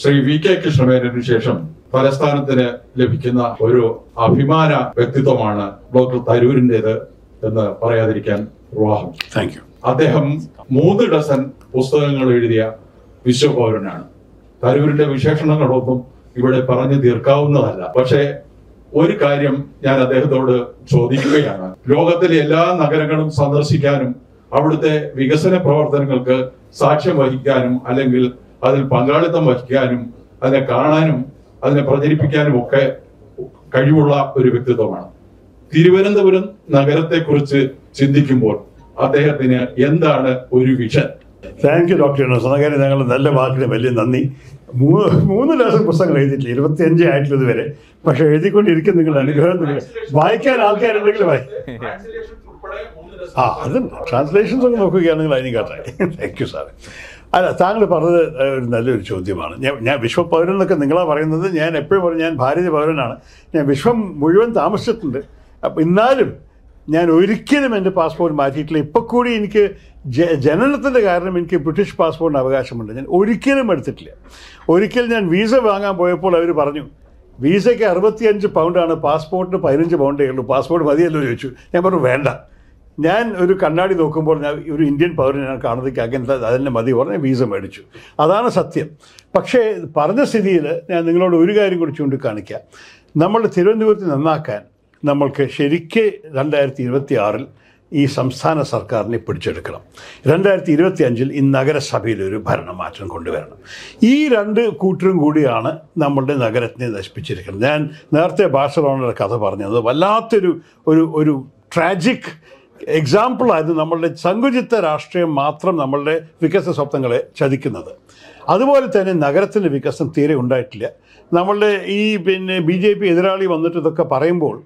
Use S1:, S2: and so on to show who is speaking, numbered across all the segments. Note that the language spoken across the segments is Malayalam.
S1: ശ്രീ വി കെ കൃഷ്ണമേനു ശേഷം തലസ്ഥാനത്തിന് ലഭിക്കുന്ന ഒരു അഭിമാന വ്യക്തിത്വമാണ് ഡോക്ടർ തരൂരിൻ്റെത് എന്ന് പറയാതിരിക്കാൻ വിവാഹം താങ്ക് യു അദ്ദേഹം മൂന്ന് ഡസൻ പുസ്തകങ്ങൾ എഴുതിയ വിശ്വപൗരനാണ് തരൂരിന്റെ വിശേഷണങ്ങളൊന്നും ഇവിടെ പറഞ്ഞു തീർക്കാവുന്നതല്ല പക്ഷേ ഒരു കാര്യം ഞാൻ അദ്ദേഹത്തോട് ചോദിക്കുകയാണ് ലോകത്തിലെ എല്ലാ നഗരങ്ങളും സന്ദർശിക്കാനും അവിടുത്തെ വികസന പ്രവർത്തനങ്ങൾക്ക് സാക്ഷ്യം വഹിക്കാനും അല്ലെങ്കിൽ അതിൽ പങ്കാളിത്തം വഹിക്കാനും അതിനെ കാണാനും അതിനെ പ്രചരിപ്പിക്കാനും ഒക്കെ കഴിവുള്ള ഒരു വ്യക്തിത്വമാണ് തിരുവനന്തപുരം നഗരത്തെക്കുറിച്ച് ചിന്തിക്കുമ്പോൾ അദ്ദേഹത്തിന്
S2: എന്താണ് ഒരു vision thank you doctor Sudhakaran ഞങ്ങൾ നല്ല വാക്കിന് വലിയ നന്ദി മൂന്ന് മൂന്ന് ലക്ഷം പുസ്തകങ്ങൾ എഴുതിയിട്ടില്ല അഞ്ച് ആയിട്ടുള്ളത് വരെ പക്ഷെ എഴുതിക്കൊണ്ടിരിക്കും നിങ്ങൾ അനുഗ്രഹം വായിക്കാൻ ആൾക്കാരുണ്ടെങ്കിൽ വായി ആ അത് ട്രാൻസ്ലേഷൻസ് ഒക്കെ നോക്കുകയാണെങ്കിൽ അതിനും കാട്ടായി താങ്ക് യു സാറേ അല്ല താങ്കൾ പറഞ്ഞത് ഒരു നല്ലൊരു ചോദ്യമാണ് ഞാൻ ഞാൻ പൗരൻ എന്നൊക്കെ നിങ്ങളാ പറയുന്നത് ഞാൻ എപ്പോഴും പറഞ്ഞു ഞാൻ ഭാരതീയ പൗരനാണ് ഞാൻ വിശ്വം മുഴുവൻ താമസിച്ചിട്ടുണ്ട് അപ്പം എന്നാലും ഞാൻ ഒരിക്കലും എൻ്റെ പാസ്പോർട്ട് മാറ്റിയിട്ടില്ല ഇപ്പം കൂടി എനിക്ക് ജനനത്തിൻ്റെ കാരണം എനിക്ക് ബ്രിട്ടീഷ് പാസ്പോർട്ടിന് അവകാശമുണ്ട് ഞാൻ ഒരിക്കലും എടുത്തിട്ടില്ല ഒരിക്കൽ ഞാൻ വീസ വാങ്ങാൻ പോയപ്പോൾ അവർ പറഞ്ഞു വീസയ്ക്ക് അറുപത്തിയഞ്ച് പൗണ്ടാണ് പാസ്പോർട്ടിന് പതിനഞ്ച് പൗണ്ടേ ഉള്ളൂ പാസ്പോർട്ട് മതിയല്ലോ ചോദിച്ചു ഞാൻ പറഞ്ഞു വേണ്ട ഞാൻ ഒരു കണ്ണാടി നോക്കുമ്പോൾ ഞാൻ ഒരു ഇന്ത്യൻ പൗരൻ ഞാൻ കാണുന്നത് അങ്ങനത്തെ അതിൻ്റെ മതി പറഞ്ഞ് വീസ മേടിച്ചു അതാണ് സത്യം പക്ഷേ പറഞ്ഞ സ്ഥിതിയിൽ ഞാൻ നിങ്ങളോട് ഒരു കാര്യം കൂടി ചൂണ്ടിക്കാണിക്കാം നമ്മളുടെ തിരുവനന്തപുരത്ത് നന്നാക്കാൻ നമ്മൾക്ക് ശരിക്ക് രണ്ടായിരത്തി ഇരുപത്തി ആറിൽ ഈ സംസ്ഥാന സർക്കാരിനെ പിടിച്ചെടുക്കണം രണ്ടായിരത്തി ഇരുപത്തി അഞ്ചിൽ ഈ നഗരസഭയിൽ ഒരു ഭരണമാറ്റം കൊണ്ടുവരണം ഈ രണ്ട് കൂട്ടരും കൂടിയാണ് നമ്മളുടെ നഗരത്തിനെ നശിപ്പിച്ചിരിക്കുന്നത് ഞാൻ നേരത്തെ ബാഴ്സലോണയുടെ കഥ പറഞ്ഞത് വല്ലാത്തൊരു ഒരു ഒരു ട്രാജിക് എക്സാമ്പിളായിരുന്നു നമ്മളുടെ സങ്കുചിത്ത രാഷ്ട്രീയം മാത്രം നമ്മളുടെ വികസന സ്വപ്നങ്ങളെ ചതിക്കുന്നത് അതുപോലെ തന്നെ നഗരത്തിൻ്റെ വികസനം തീരെ ഉണ്ടായിട്ടില്ല നമ്മളുടെ ഈ പിന്നെ ബി ജെ പി എതിരാളി വന്നിട്ട് ഇതൊക്കെ പറയുമ്പോൾ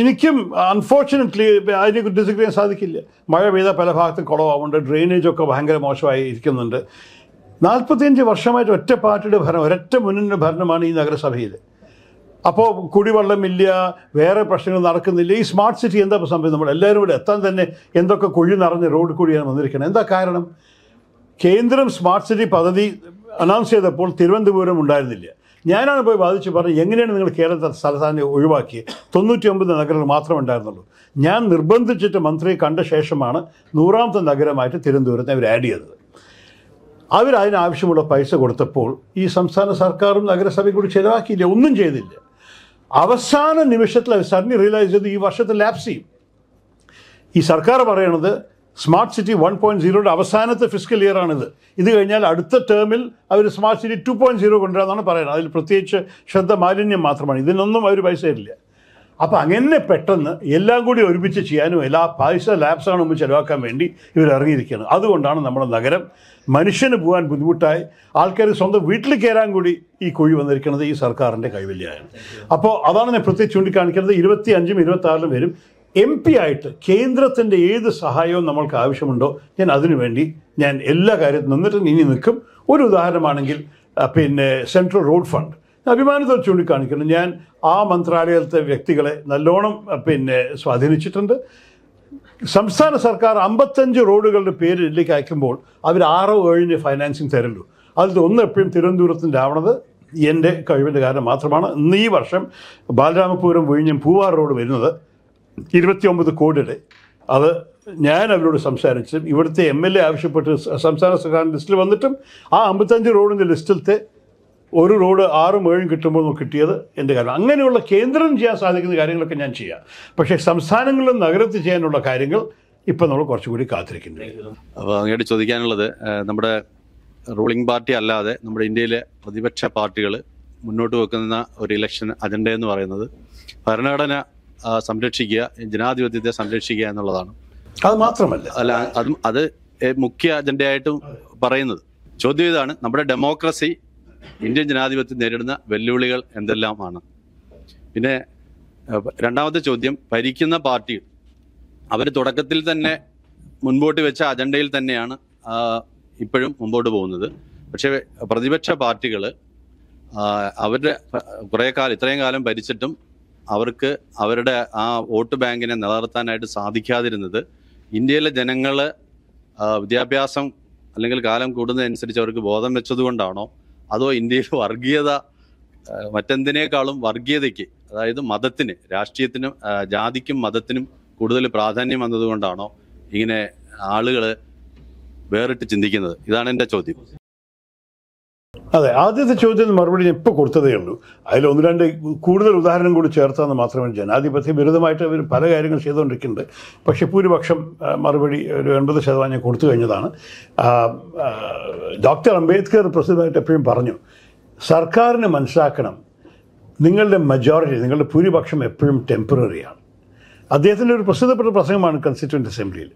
S2: എനിക്കും അൺഫോർച്ചുനേറ്റ്ലി അതിനെ ഡിസ്ഗ്രി ചെയ്യാൻ സാധിക്കില്ല മഴ പെയ്ത പല ഭാഗത്തും ഡ്രെയിനേജ് ഡ്രെയിനേജൊക്കെ ഭയങ്കര മോശമായി ഇരിക്കുന്നുണ്ട് നാൽപ്പത്തിയഞ്ച് വർഷമായിട്ട് ഒറ്റ പാർട്ടിയുടെ ഭരണം ഒരൊറ്റ മുന്നണിയുടെ ഭരണമാണ് ഈ നഗരസഭയിൽ അപ്പോൾ കുടിവെള്ളമില്ല വേറെ പ്രശ്നങ്ങൾ നടക്കുന്നില്ല ഈ സ്മാർട്ട് സിറ്റി എന്താ സംഭവം നമ്മൾ എല്ലാവരും കൂടെ എത്താൻ തന്നെ എന്തൊക്കെ കുഴി നിറഞ്ഞ റോഡ് കൂടിയാണ് വന്നിരിക്കുന്നത് എന്താ കാരണം കേന്ദ്രം സ്മാർട്ട് സിറ്റി പദ്ധതി അനൗൺസ് ചെയ്തപ്പോൾ തിരുവനന്തപുരം ഉണ്ടായിരുന്നില്ല ഞാനാണ് പോയി ബാധിച്ച് പറഞ്ഞത് എങ്ങനെയാണ് നിങ്ങൾ കേരളത്തെ സ്ഥലസ്ഥാനം ഒഴിവാക്കിയത് തൊണ്ണൂറ്റി ഒമ്പത് നഗരങ്ങൾ മാത്രമേ ഉണ്ടായിരുന്നുള്ളൂ ഞാൻ നിർബന്ധിച്ചിട്ട് മന്ത്രി കണ്ട ശേഷമാണ് നൂറാമത്തെ നഗരമായിട്ട് തിരുവനന്തപുരത്തെ അവർ ആഡ് ചെയ്തത് അവരതിനാവശ്യമുള്ള പൈസ കൊടുത്തപ്പോൾ ഈ സംസ്ഥാന സർക്കാരും നഗരസഭയും കൂടി ചിലവാക്കിയില്ല ഒന്നും ചെയ്തില്ല അവസാന നിമിഷത്തിൽ സഡൻലി റിയലൈസ് ചെയ്ത് ഈ വർഷത്തെ ലാപ്സ് ചെയ്യും ഈ സർക്കാർ പറയണത് സ്മാർട്ട് സിറ്റി വൺ പോയിൻറ്റ് സീറോയുടെ അവസാനത്തെ ഫിസിക്കൽ ഇയർ ആണിത് ഇത് കഴിഞ്ഞാൽ അടുത്ത ടേമിൽ അവർ smart city two point zero കൊണ്ടുവരാമെന്നാണ് പറയുന്നത് അതിൽ പ്രത്യേകിച്ച് ശ്രദ്ധ മാലിന്യം മാത്രമാണ് ഇതിനൊന്നും അവർ പൈസ തരില്ല അപ്പോൾ അങ്ങനെ പെട്ടെന്ന് എല്ലാം കൂടി ഒരുമിച്ച് ചെയ്യാനും എല്ലാ പൈസ ലാബ്സാണ് ഒന്ന് ചെലവാക്കാൻ വേണ്ടി ഇവർ ഇറങ്ങിയിരിക്കുകയാണ് അതുകൊണ്ടാണ് നമ്മുടെ നഗരം മനുഷ്യന് പോകാൻ ബുദ്ധിമുട്ടായി ആൾക്കാർ സ്വന്തം വീട്ടിൽ കയറാൻ കൂടി ഈ കുഴി വന്നിരിക്കുന്നത് ഈ സർക്കാരിൻ്റെ കൈവല്യാണ് അപ്പോൾ അതാണ് ഞാൻ പ്രത്യേകിച്ച് ചൂണ്ടിക്കാണിക്കുന്നത് ഇരുപത്തി അഞ്ചും ഇരുപത്തി വരും എം പി ആയിട്ട് കേന്ദ്രത്തിൻ്റെ ഏത് സഹായവും നമ്മൾക്ക് ആവശ്യമുണ്ടോ ഞാൻ അതിനുവേണ്ടി ഞാൻ എല്ലാ കാര്യത്തിനും നിന്നിട്ട് ഇനി നിൽക്കും ഒരു ഉദാഹരണമാണെങ്കിൽ പിന്നെ സെൻട്രൽ റോഡ് ഫണ്ട് അഭിമാനത്തോട് ചൂണ്ടിക്കാണിക്കുന്നു ഞാൻ ആ മന്ത്രാലയത്തിലെ വ്യക്തികളെ നല്ലോണം പിന്നെ സ്വാധീനിച്ചിട്ടുണ്ട് സംസ്ഥാന സർക്കാർ അമ്പത്തഞ്ച് റോഡുകളുടെ പേര് ഡൽഹിക്ക് അയക്കുമ്പോൾ അവർ ആറോ ഏഴിന് ഫൈനാൻസിങ് തരുള്ളൂ അതിൽ ഒന്ന് എപ്പോഴും തിരുവനന്തപുരത്തിൻ്റെ ആവണത് എൻ്റെ കഴിവിൻ്റെ കാരണം മാത്രമാണ് ഇന്ന് ഈ വർഷം ബാലരാമപുരം വിഴിഞ്ഞും പൂവാർ റോഡ് വരുന്നത് ഇരുപത്തിയൊമ്പത് കോടിയുടെ അത് ഞാൻ അവരോട് സംസാരിച്ചും ഇവിടുത്തെ എം എൽ എ ആവശ്യപ്പെട്ട് സംസ്ഥാന സർക്കാരിൻ്റെ ലിസ്റ്റിൽ വന്നിട്ടും ആ അമ്പത്തഞ്ച് റോഡിൻ്റെ ലിസ്റ്റിലത്തെ ഒരു റോഡ് ആറും ഏഴും കിട്ടുമ്പോൾ കിട്ടിയത് എൻ്റെ കാര്യം അങ്ങനെയുള്ള കേന്ദ്രം ചെയ്യാൻ സാധിക്കുന്ന കാര്യങ്ങളൊക്കെ ഞാൻ ചെയ്യാം പക്ഷേ സംസ്ഥാനങ്ങളിലും നഗരത്തിൽ ചെയ്യാനുള്ള കാര്യങ്ങൾ ഇപ്പം നമ്മൾ കുറച്ചുകൂടി കാത്തിരിക്കുന്നുണ്ട്
S1: അപ്പോൾ അങ്ങോട്ട് ചോദിക്കാനുള്ളത് നമ്മുടെ റൂളിംഗ് പാർട്ടി അല്ലാതെ നമ്മുടെ ഇന്ത്യയിലെ പ്രതിപക്ഷ പാർട്ടികൾ മുന്നോട്ട് വെക്കുന്ന ഒരു ഇലക്ഷൻ അജണ്ട എന്ന് പറയുന്നത് ഭരണഘടന സംരക്ഷിക്കുക ജനാധിപത്യത്തെ സംരക്ഷിക്കുക എന്നുള്ളതാണ് അത് മാത്രമല്ല അല്ല അത് അത് മുഖ്യ അജണ്ടയായിട്ടും പറയുന്നത് ചോദ്യം ഇതാണ് നമ്മുടെ ഡെമോക്രസി ഇന്ത്യൻ ജനാധിപത്യം നേരിടുന്ന വെല്ലുവിളികൾ എന്തെല്ലാമാണ് പിന്നെ രണ്ടാമത്തെ ചോദ്യം ഭരിക്കുന്ന പാർട്ടികൾ അവർ തുടക്കത്തിൽ തന്നെ മുൻപോട്ട് വെച്ച അജണ്ടയിൽ തന്നെയാണ് ഇപ്പോഴും മുമ്പോട്ട് പോകുന്നത് പക്ഷേ പ്രതിപക്ഷ പാർട്ടികൾ അവരുടെ കുറേ കാലം ഇത്രയും കാലം ഭരിച്ചിട്ടും അവർക്ക് അവരുടെ ആ വോട്ട് ബാങ്കിനെ നിലനിർത്താനായിട്ട് സാധിക്കാതിരുന്നത് ഇന്ത്യയിലെ ജനങ്ങൾ വിദ്യാഭ്യാസം അല്ലെങ്കിൽ കാലം കൂടുന്നതനുസരിച്ച് അവർക്ക് ബോധം വെച്ചതുകൊണ്ടാണോ അതോ ഇന്ത്യയിൽ വർഗീയത മറ്റെന്തിനേക്കാളും വർഗീയതയ്ക്ക് അതായത് മതത്തിന് രാഷ്ട്രീയത്തിനും ജാതിക്കും മതത്തിനും കൂടുതൽ പ്രാധാന്യം വന്നതുകൊണ്ടാണോ ഇങ്ങനെ ആളുകൾ വേറിട്ട് ചിന്തിക്കുന്നത് ഇതാണ് എൻ്റെ ചോദ്യം
S2: അതെ ആദ്യത്തെ ചോദ്യത്തിന് മറുപടി ഞാൻ ഇപ്പോൾ കൊടുത്തതേ ഉള്ളൂ അതിൽ ഒന്ന് രണ്ട് കൂടുതൽ ഉദാഹരണം കൂടി ചേർത്താന്ന് മാത്രമേ ജനാധിപത്യ വിരുദ്ധമായിട്ട് അവർ പല കാര്യങ്ങൾ ചെയ്തുകൊണ്ടിരിക്കുന്നുണ്ട് പക്ഷെ ഭൂരിപക്ഷം മറുപടി ഒരു എൺപത് ശതമാനം ഞാൻ കൊടുത്തു കഴിഞ്ഞതാണ് ഡോക്ടർ അംബേദ്കർ പ്രസിദ്ധമായിട്ട് എപ്പോഴും പറഞ്ഞു സർക്കാരിന് മനസ്സിലാക്കണം നിങ്ങളുടെ മെജോറിറ്റി നിങ്ങളുടെ ഭൂരിപക്ഷം എപ്പോഴും ടെമ്പററിയാണ് അദ്ദേഹത്തിൻ്റെ ഒരു പ്രസിദ്ധപ്പെട്ട പ്രസംഗമാണ് കൺസ്റ്റിറ്റ്യൂൻ്റ് അസംബ്ലിയിൽ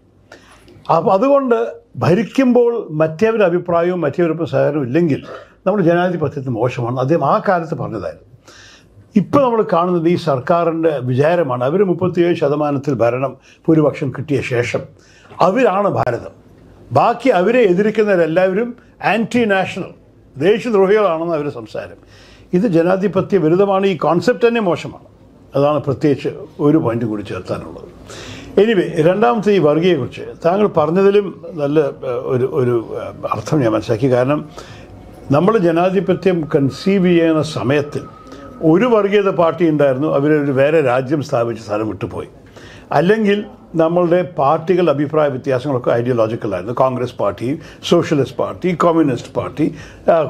S2: അപ്പോൾ അതുകൊണ്ട് ഭരിക്കുമ്പോൾ മറ്റേവരുടെ അഭിപ്രായവും മറ്റേവരൊപ്പം സഹകരണവും ഇല്ലെങ്കിൽ നമ്മുടെ ജനാധിപത്യത്തിന് മോശമാണ് അദ്ദേഹം ആ കാലത്ത് പറഞ്ഞതായിരുന്നു ഇപ്പോൾ നമ്മൾ കാണുന്നത് ഈ സർക്കാരിൻ്റെ വിചാരമാണ് അവർ മുപ്പത്തിയേഴ് ശതമാനത്തിൽ ഭരണം ഭൂരിപക്ഷം കിട്ടിയ ശേഷം അവരാണ് ഭാരതം ബാക്കി അവരെ എതിർക്കുന്നവരെല്ലാവരും ആൻറ്റി നാഷണൽ ദേശദ്രോഹികളാണെന്ന് അവർ സംസാരം ഇത് ജനാധിപത്യ വിരുദ്ധമാണ് ഈ കോൺസെപ്റ്റ് തന്നെ മോശമാണ് അതാണ് പ്രത്യേകിച്ച് ഒരു പോയിന്റ് കൂടി ചേർത്താനുള്ളത് എനിവേ രണ്ടാമത്തെ ഈ വർഗീയെക്കുറിച്ച് താങ്കൾ പറഞ്ഞതിലും നല്ല ഒരു ഒരു അർത്ഥം ഞാൻ മനസ്സിലാക്കി കാരണം നമ്മൾ ജനാധിപത്യം കൺസീവ് ചെയ്യുന്ന സമയത്തിൽ ഒരു വർഗീയത പാർട്ടി ഉണ്ടായിരുന്നു അവരൊരു വേറെ രാജ്യം സ്ഥാപിച്ച് സ്ഥലം വിട്ടുപോയി അല്ലെങ്കിൽ നമ്മളുടെ പാർട്ടികൾ അഭിപ്രായ വ്യത്യാസങ്ങളൊക്കെ ഐഡിയോളജിക്കലായിരുന്നു Congress party socialist party communist party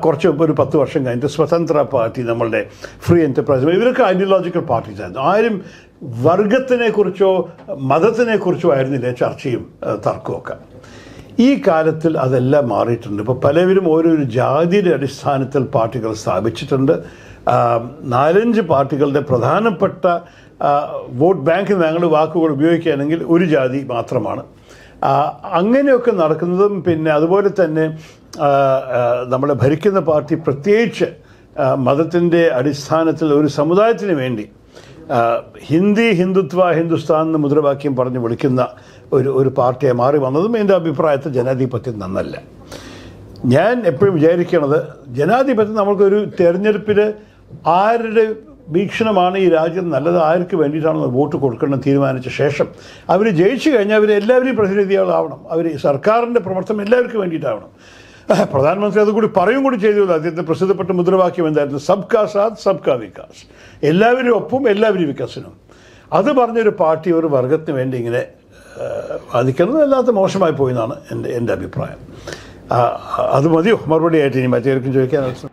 S2: കുറച്ച് ഒരു പത്ത് വർഷം കഴിഞ്ഞിട്ട് സ്വതന്ത്ര പാർട്ടി നമ്മളുടെ ഫ്രീ എൻ്റർപ്രൈസ് ഇവരൊക്കെ ഐഡിയോളജിക്കൽ പാർട്ടീസ് ആയിരുന്നു ആരും വർഗത്തിനെക്കുറിച്ചോ മതത്തിനെക്കുറിച്ചോ ആയിരുന്നില്ല ചർച്ചയും തർക്കമൊക്കെ ഈ കാലത്തിൽ അതെല്ലാം മാറിയിട്ടുണ്ട് ഇപ്പോൾ പലവരും ഓരോരു ജാതിയുടെ അടിസ്ഥാനത്തിൽ പാർട്ടികൾ സ്ഥാപിച്ചിട്ടുണ്ട് നാലഞ്ച് പാർട്ടികളുടെ പ്രധാനപ്പെട്ട വോട്ട് ബാങ്കിൽ ഞങ്ങൾ വാക്കുകൾ ഉപയോഗിക്കുകയാണെങ്കിൽ ഒരു ജാതി മാത്രമാണ് അങ്ങനെയൊക്കെ നടക്കുന്നതും പിന്നെ അതുപോലെ തന്നെ നമ്മളെ ഭരിക്കുന്ന പാർട്ടി പ്രത്യേകിച്ച് മതത്തിൻ്റെ അടിസ്ഥാനത്തിൽ ഒരു സമുദായത്തിന് വേണ്ടി ഹിന്ദി ഹിന്ദുത്വ ഹിന്ദുസ്ഥാൻ എന്ന മുദ്രാവാക്യം പറഞ്ഞ് വിളിക്കുന്ന ഒരു ഒരു പാർട്ടിയെ മാറി വന്നതും എൻ്റെ അഭിപ്രായത്തിൽ ജനാധിപത്യം നന്നല്ല ഞാൻ എപ്പോഴും വിചാരിക്കണത് ജനാധിപത്യം നമ്മൾക്കൊരു തെരഞ്ഞെടുപ്പിൽ ആരുടെ വീക്ഷണമാണ് ഈ രാജ്യം നല്ലത് ആർക്ക് വേണ്ടിയിട്ടാണ് വോട്ട് കൊടുക്കണമെന്ന് തീരുമാനിച്ച ശേഷം അവർ ജയിച്ചു കഴിഞ്ഞാൽ അവർ എല്ലാവരെയും പ്രതിനിധികളാവണം അവർ സർക്കാരിൻ്റെ പ്രവർത്തനം എല്ലാവർക്കും വേണ്ടിയിട്ടാവണം പ്രധാനമന്ത്രി അതുകൂടി പറയും കൂടി ചെയ്തല്ലോ അദ്ദേഹത്തിന് പ്രസിദ്ധപ്പെട്ട മുദ്രാവാക്യം എന്തായിരുന്നു സബ്കാ സാത് കാ വികാസ് എല്ലാവരും ഒപ്പം എല്ലാവരും വികസനം അത് പറഞ്ഞൊരു പാർട്ടി ഒരു വർഗത്തിന് വേണ്ടി ഇങ്ങനെ വാദിക്കുന്നത് അല്ലാത്ത മോശമായി പോയി എന്നാണ് എൻ്റെ എൻ്റെ അഭിപ്രായം അത് മതിയോ മറുപടി ആയിട്ട് ഇനി മറ്റേവർക്കും ചോദിക്കാൻ